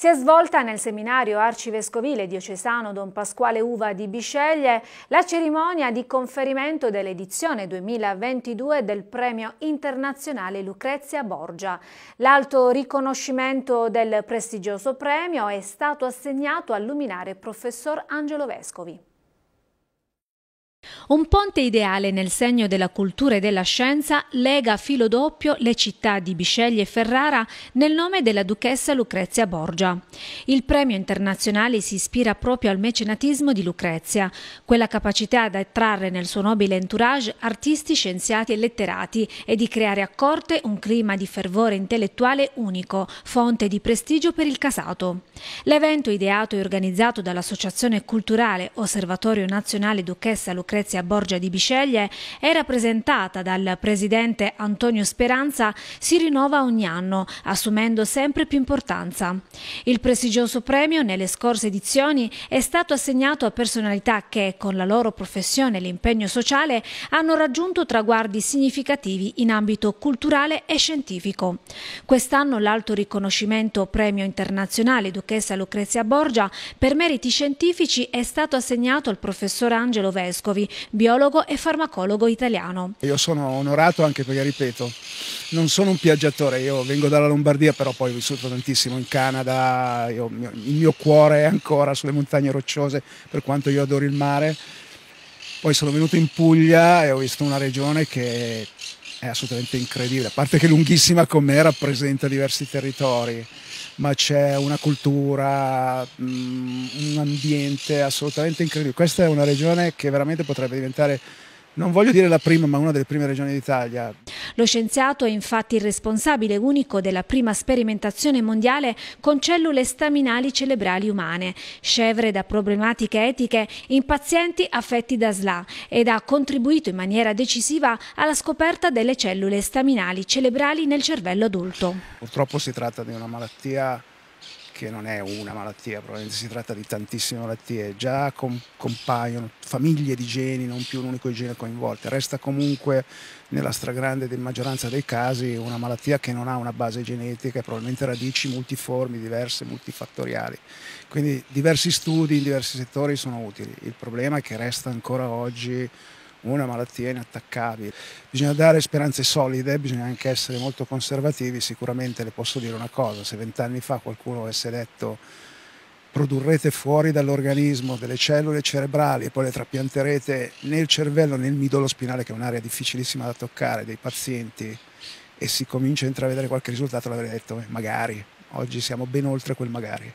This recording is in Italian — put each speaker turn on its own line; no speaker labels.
Si è svolta nel seminario arcivescovile diocesano Don Pasquale Uva di Bisceglie la cerimonia di conferimento dell'edizione 2022 del Premio Internazionale Lucrezia Borgia. L'alto riconoscimento del prestigioso premio è stato assegnato al luminare professor Angelo Vescovi. Un ponte ideale nel segno della cultura e della scienza lega a filo doppio le città di Bisceglie e Ferrara nel nome della duchessa Lucrezia Borgia. Il premio internazionale si ispira proprio al mecenatismo di Lucrezia, quella capacità da attrarre nel suo nobile entourage artisti, scienziati e letterati e di creare a corte un clima di fervore intellettuale unico, fonte di prestigio per il casato. L'evento ideato e organizzato dall'Associazione Culturale Osservatorio Nazionale Duchessa Lucrezia Lucrezia Borgia di Biceglie è rappresentata dal presidente Antonio Speranza si rinnova ogni anno, assumendo sempre più importanza. Il prestigioso premio nelle scorse edizioni è stato assegnato a personalità che, con la loro professione e l'impegno sociale, hanno raggiunto traguardi significativi in ambito culturale e scientifico. Quest'anno l'alto riconoscimento Premio Internazionale Duchessa Lucrezia Borgia per meriti scientifici è stato assegnato al professor Angelo Vescovi, biologo e farmacologo italiano.
Io sono onorato anche perché, ripeto, non sono un viaggiatore, io vengo dalla Lombardia, però poi ho vissuto tantissimo in Canada, io, il mio cuore è ancora sulle montagne rocciose, per quanto io adoro il mare. Poi sono venuto in Puglia e ho visto una regione che è assolutamente incredibile, a parte che lunghissima com'è rappresenta diversi territori, ma c'è una cultura, mm, un ambiente assolutamente incredibile. Questa è una regione che veramente potrebbe diventare, non voglio dire la prima, ma una delle prime regioni d'Italia.
Lo scienziato è infatti il responsabile unico della prima sperimentazione mondiale con cellule staminali cerebrali umane, scevre da problematiche etiche in pazienti affetti da SLA ed ha contribuito in maniera decisiva alla scoperta delle cellule staminali cerebrali nel cervello adulto.
Purtroppo si tratta di una malattia che non è una malattia, probabilmente si tratta di tantissime malattie, già com compaiono famiglie di geni, non più un unico gene coinvolto, resta comunque nella stragrande maggioranza dei casi una malattia che non ha una base genetica e probabilmente radici multiformi, diverse, multifattoriali. Quindi diversi studi in diversi settori sono utili, il problema è che resta ancora oggi una malattia inattaccabile. Bisogna dare speranze solide, bisogna anche essere molto conservativi, sicuramente le posso dire una cosa, se vent'anni fa qualcuno avesse detto produrrete fuori dall'organismo delle cellule cerebrali e poi le trapianterete nel cervello, nel midollo spinale che è un'area difficilissima da toccare dei pazienti e si comincia a intravedere qualche risultato, l'avrei detto eh, magari, oggi siamo ben oltre quel magari.